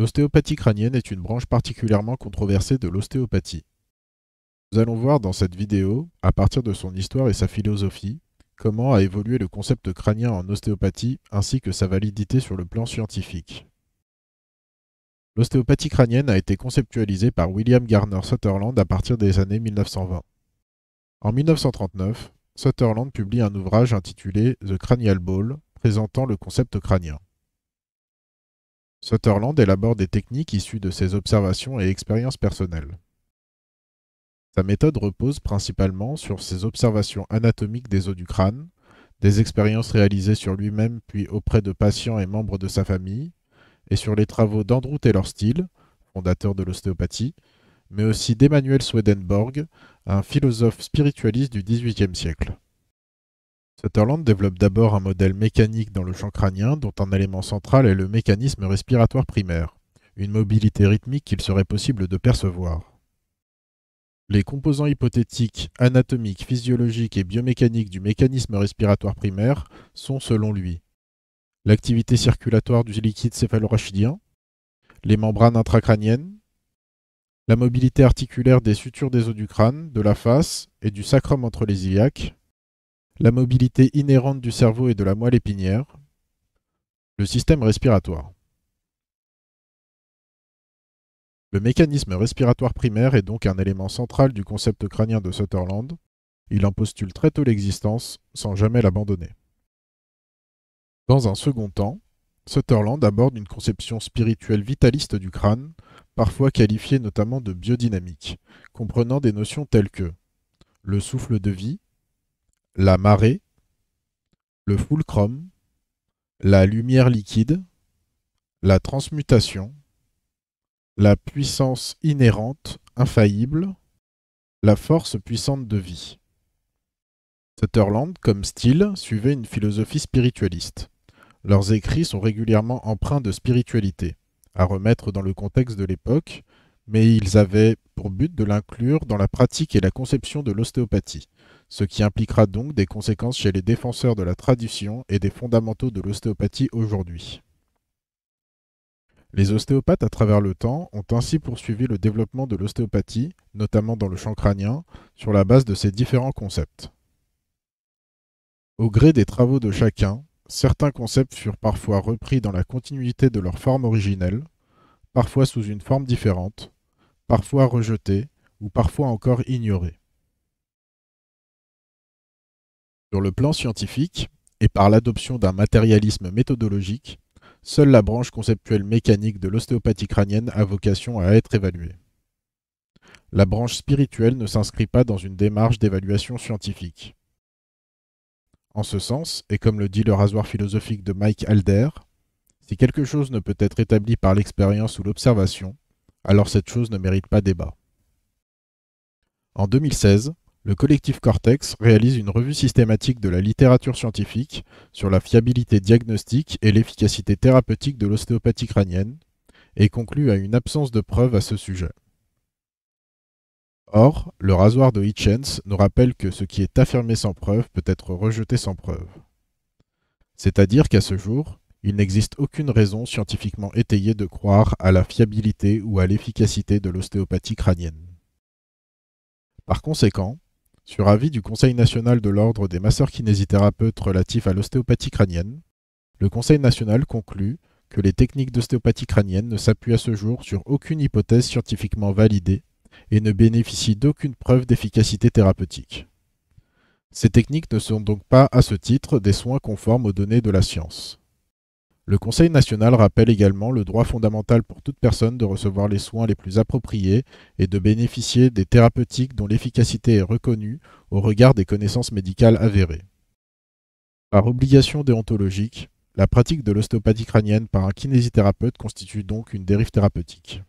L'ostéopathie crânienne est une branche particulièrement controversée de l'ostéopathie. Nous allons voir dans cette vidéo, à partir de son histoire et sa philosophie, comment a évolué le concept crânien en ostéopathie ainsi que sa validité sur le plan scientifique. L'ostéopathie crânienne a été conceptualisée par William Garner Sutherland à partir des années 1920. En 1939, Sutherland publie un ouvrage intitulé The Cranial Ball, présentant le concept crânien. Sutherland élabore des techniques issues de ses observations et expériences personnelles. Sa méthode repose principalement sur ses observations anatomiques des os du crâne, des expériences réalisées sur lui-même puis auprès de patients et membres de sa famille, et sur les travaux d'Andrew Taylor Steele, fondateur de l'ostéopathie, mais aussi d'Emmanuel Swedenborg, un philosophe spiritualiste du XVIIIe siècle. Sutherland développe d'abord un modèle mécanique dans le champ crânien dont un élément central est le mécanisme respiratoire primaire, une mobilité rythmique qu'il serait possible de percevoir. Les composants hypothétiques, anatomiques, physiologiques et biomécaniques du mécanisme respiratoire primaire sont selon lui l'activité circulatoire du liquide céphalorachidien, les membranes intracrâniennes, la mobilité articulaire des sutures des os du crâne, de la face et du sacrum entre les iliaques, la mobilité inhérente du cerveau et de la moelle épinière, le système respiratoire. Le mécanisme respiratoire primaire est donc un élément central du concept crânien de Sutherland. Il en postule très tôt l'existence, sans jamais l'abandonner. Dans un second temps, Sutherland aborde une conception spirituelle vitaliste du crâne, parfois qualifiée notamment de biodynamique, comprenant des notions telles que le souffle de vie, la marée, le fulcrum, la lumière liquide, la transmutation, la puissance inhérente, infaillible, la force puissante de vie. Sutherland, comme style, suivait une philosophie spiritualiste. Leurs écrits sont régulièrement empreints de spiritualité, à remettre dans le contexte de l'époque, mais ils avaient pour but de l'inclure dans la pratique et la conception de l'ostéopathie, ce qui impliquera donc des conséquences chez les défenseurs de la tradition et des fondamentaux de l'ostéopathie aujourd'hui. Les ostéopathes à travers le temps ont ainsi poursuivi le développement de l'ostéopathie, notamment dans le champ crânien, sur la base de ces différents concepts. Au gré des travaux de chacun, certains concepts furent parfois repris dans la continuité de leur forme originelle, parfois sous une forme différente, parfois rejetée ou parfois encore ignorée. Sur le plan scientifique, et par l'adoption d'un matérialisme méthodologique, seule la branche conceptuelle mécanique de l'ostéopathie crânienne a vocation à être évaluée. La branche spirituelle ne s'inscrit pas dans une démarche d'évaluation scientifique. En ce sens, et comme le dit le rasoir philosophique de Mike Alder, si quelque chose ne peut être établi par l'expérience ou l'observation, alors cette chose ne mérite pas débat. En 2016, le collectif Cortex réalise une revue systématique de la littérature scientifique sur la fiabilité diagnostique et l'efficacité thérapeutique de l'ostéopathie crânienne, et conclut à une absence de preuves à ce sujet. Or, le rasoir de Hitchens nous rappelle que ce qui est affirmé sans preuve peut être rejeté sans preuve. C'est-à-dire qu'à ce jour, il n'existe aucune raison scientifiquement étayée de croire à la fiabilité ou à l'efficacité de l'ostéopathie crânienne. Par conséquent, sur avis du Conseil national de l'ordre des masseurs-kinésithérapeutes relatifs à l'ostéopathie crânienne, le Conseil national conclut que les techniques d'ostéopathie crânienne ne s'appuient à ce jour sur aucune hypothèse scientifiquement validée et ne bénéficient d'aucune preuve d'efficacité thérapeutique. Ces techniques ne sont donc pas, à ce titre, des soins conformes aux données de la science. Le Conseil national rappelle également le droit fondamental pour toute personne de recevoir les soins les plus appropriés et de bénéficier des thérapeutiques dont l'efficacité est reconnue au regard des connaissances médicales avérées. Par obligation déontologique, la pratique de l'ostéopathie crânienne par un kinésithérapeute constitue donc une dérive thérapeutique.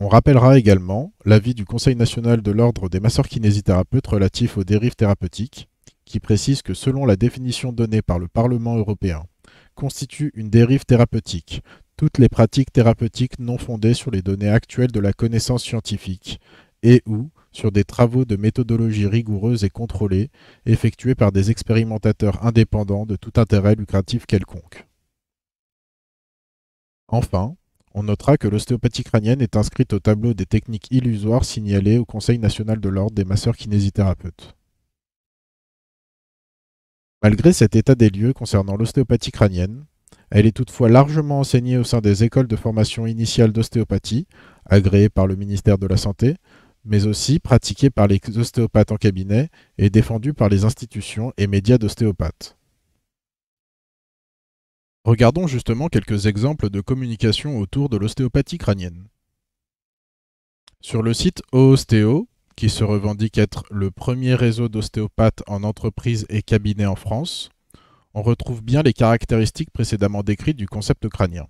On rappellera également l'avis du Conseil national de l'ordre des masseurs kinésithérapeutes relatifs aux dérives thérapeutiques, qui précise que selon la définition donnée par le Parlement européen, constitue une dérive thérapeutique. Toutes les pratiques thérapeutiques non fondées sur les données actuelles de la connaissance scientifique et ou sur des travaux de méthodologie rigoureuse et contrôlée, effectués par des expérimentateurs indépendants de tout intérêt lucratif quelconque. Enfin, on notera que l'ostéopathie crânienne est inscrite au tableau des techniques illusoires signalées au Conseil national de l'ordre des masseurs kinésithérapeutes. Malgré cet état des lieux concernant l'ostéopathie crânienne, elle est toutefois largement enseignée au sein des écoles de formation initiale d'ostéopathie, agréées par le ministère de la Santé, mais aussi pratiquée par les ostéopathes en cabinet et défendue par les institutions et médias d'ostéopathes. Regardons justement quelques exemples de communication autour de l'ostéopathie crânienne. Sur le site OOstéo, qui se revendique être le premier réseau d'ostéopathes en entreprise et cabinet en France, on retrouve bien les caractéristiques précédemment décrites du concept crânien.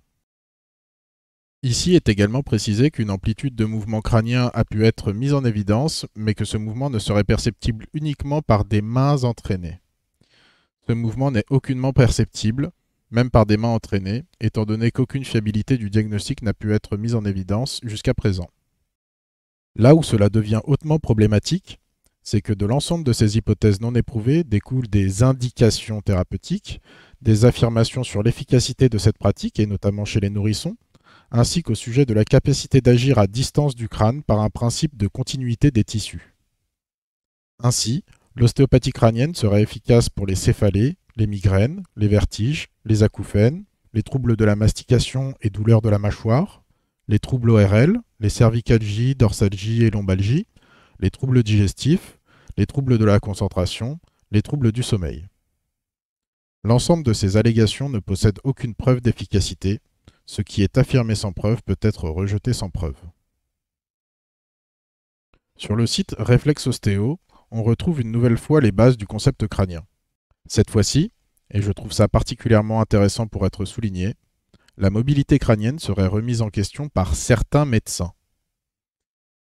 Ici est également précisé qu'une amplitude de mouvement crânien a pu être mise en évidence, mais que ce mouvement ne serait perceptible uniquement par des mains entraînées. Ce mouvement n'est aucunement perceptible, même par des mains entraînées, étant donné qu'aucune fiabilité du diagnostic n'a pu être mise en évidence jusqu'à présent. Là où cela devient hautement problématique, c'est que de l'ensemble de ces hypothèses non éprouvées découlent des indications thérapeutiques, des affirmations sur l'efficacité de cette pratique, et notamment chez les nourrissons, ainsi qu'au sujet de la capacité d'agir à distance du crâne par un principe de continuité des tissus. Ainsi, l'ostéopathie crânienne serait efficace pour les céphalées, les migraines, les vertiges, les acouphènes, les troubles de la mastication et douleurs de la mâchoire, les troubles ORL, les cervicalgies, dorsalgies et lombalgies, les troubles digestifs, les troubles de la concentration, les troubles du sommeil. L'ensemble de ces allégations ne possède aucune preuve d'efficacité, ce qui est affirmé sans preuve peut être rejeté sans preuve. Sur le site Réflexe Ostéo, on retrouve une nouvelle fois les bases du concept crânien. Cette fois-ci, et je trouve ça particulièrement intéressant pour être souligné, la mobilité crânienne serait remise en question par certains médecins.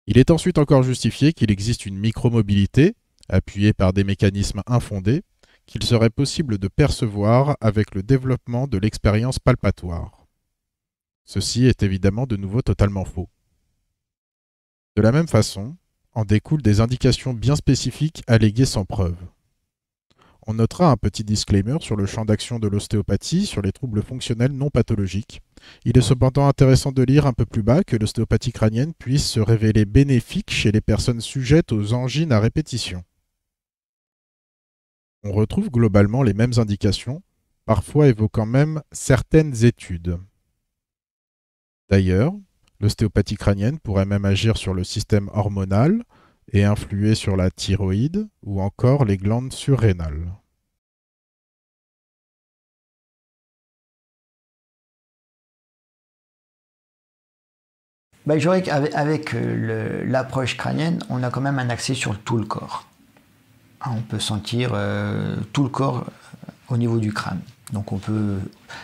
Il est ensuite encore justifié qu'il existe une micromobilité, appuyée par des mécanismes infondés, qu'il serait possible de percevoir avec le développement de l'expérience palpatoire. Ceci est évidemment de nouveau totalement faux. De la même façon, en découlent des indications bien spécifiques alléguées sans preuve. On notera un petit disclaimer sur le champ d'action de l'ostéopathie sur les troubles fonctionnels non pathologiques. Il est cependant intéressant de lire un peu plus bas que l'ostéopathie crânienne puisse se révéler bénéfique chez les personnes sujettes aux angines à répétition. On retrouve globalement les mêmes indications, parfois évoquant même certaines études. D'ailleurs, l'ostéopathie crânienne pourrait même agir sur le système hormonal, et influer sur la thyroïde ou encore les glandes surrénales. Bah, je qu'avec avec euh, l'approche crânienne, on a quand même un accès sur tout le corps. Hein, on peut sentir euh, tout le corps euh, au niveau du crâne. Donc on peut,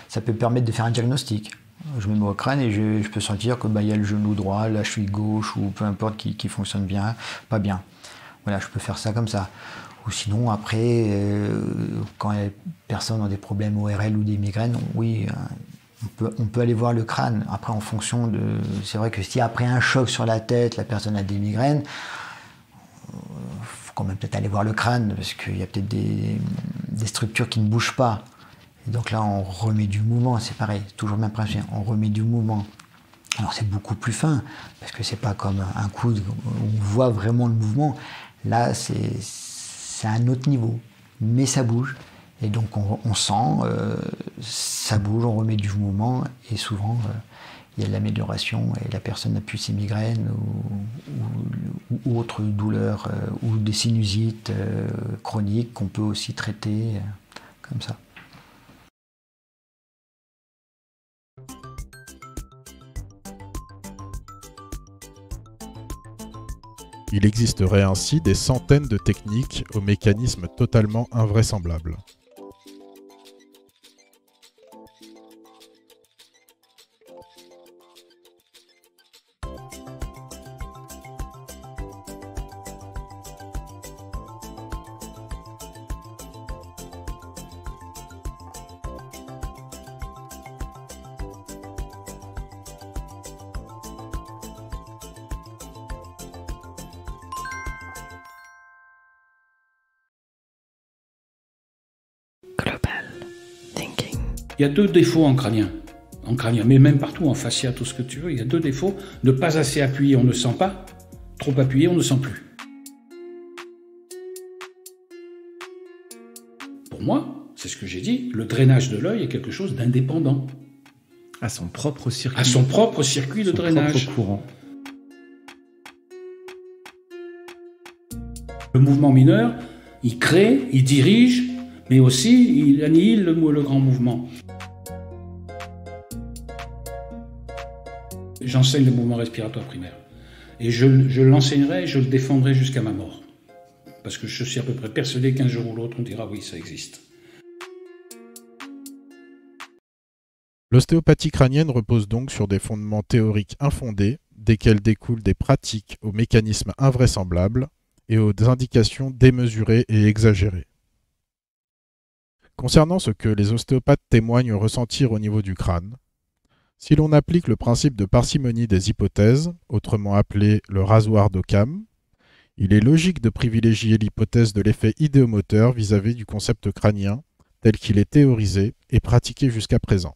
ça peut permettre de faire un diagnostic, je me mets au crâne et je, peux sentir que bah, y a le genou droit, la cheville gauche ou peu importe qui, fonctionne bien, pas bien. Voilà, je peux faire ça comme ça. Ou sinon, après, euh, quand les personnes ont des problèmes ORL ou des migraines, oui, euh, on peut, aller voir le crâne. Après, en fonction de. C'est vrai que si après un choc sur la tête, la personne a des migraines, euh, faut quand même peut-être aller voir le crâne parce qu'il y a peut-être des structures qui ne bougent pas. Et donc là, on remet du mouvement, c'est pareil, toujours le même principe, on remet du mouvement. Alors c'est beaucoup plus fin, parce que c'est pas comme un coude, on voit vraiment le mouvement. Là, c'est un autre niveau, mais ça bouge. Et donc on, sent, euh, ça bouge, on remet du mouvement, et souvent euh, il y a de l'amélioration, et la personne n'a plus ses migraines ou, autres douleurs, euh, ou des sinusites chroniques qu'on peut aussi traiter comme ça. Il existerait ainsi des centaines de techniques aux mécanismes totalement invraisemblables. Il y a deux défauts en crânien. En crânien, mais même partout, en fascia, tout ce que tu veux, il y a deux défauts. Ne pas assez appuyer, on ne sent pas. Trop appuyé, on ne sent plus. Pour moi, c'est ce que j'ai dit, le drainage de l'œil est quelque chose d'indépendant. À son propre circuit. À son propre circuit de son drainage. courant. Le mouvement mineur, il crée, il dirige, mais aussi il annihile le grand mouvement. j'enseigne le mouvement respiratoire primaire. Et je, l'enseignerai et je le défendrai jusqu'à ma mort. Parce que je suis à peu près persuadé qu'un jour ou l'autre, on dira oui, ça existe. L'ostéopathie crânienne repose donc sur des fondements théoriques infondés, desquels découlent des pratiques aux mécanismes invraisemblables et aux indications démesurées et exagérées. Concernant ce que les ostéopathes témoignent ressentir au niveau du crâne, si l'on applique le principe de parcimonie des hypothèses, autrement appelé le rasoir d'Occam, il est logique de privilégier l'hypothèse de l'effet idéomoteur vis-à-vis du concept crânien tel qu'il est théorisé et pratiqué jusqu'à présent.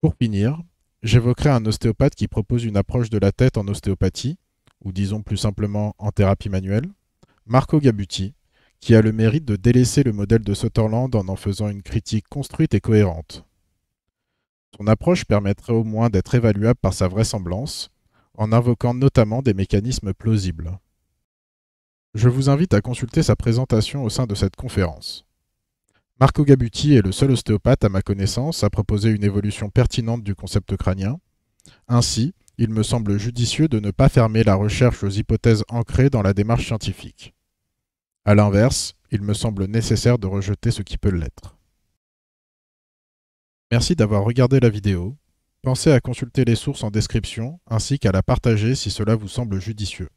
Pour finir, j'évoquerai un ostéopathe qui propose une approche de la tête en ostéopathie, ou disons plus simplement en thérapie manuelle, Marco Gabuti, qui a le mérite de délaisser le modèle de Sutherland en en faisant une critique construite et cohérente. Son approche permettrait au moins d'être évaluable par sa vraisemblance, en invoquant notamment des mécanismes plausibles. Je vous invite à consulter sa présentation au sein de cette conférence. Marco Gabuti est le seul ostéopathe à ma connaissance à proposer une évolution pertinente du concept crânien. Ainsi, il me semble judicieux de ne pas fermer la recherche aux hypothèses ancrées dans la démarche scientifique. A l'inverse, il me semble nécessaire de rejeter ce qui peut l'être. Merci d'avoir regardé la vidéo. Pensez à consulter les sources en description ainsi qu'à la partager si cela vous semble judicieux.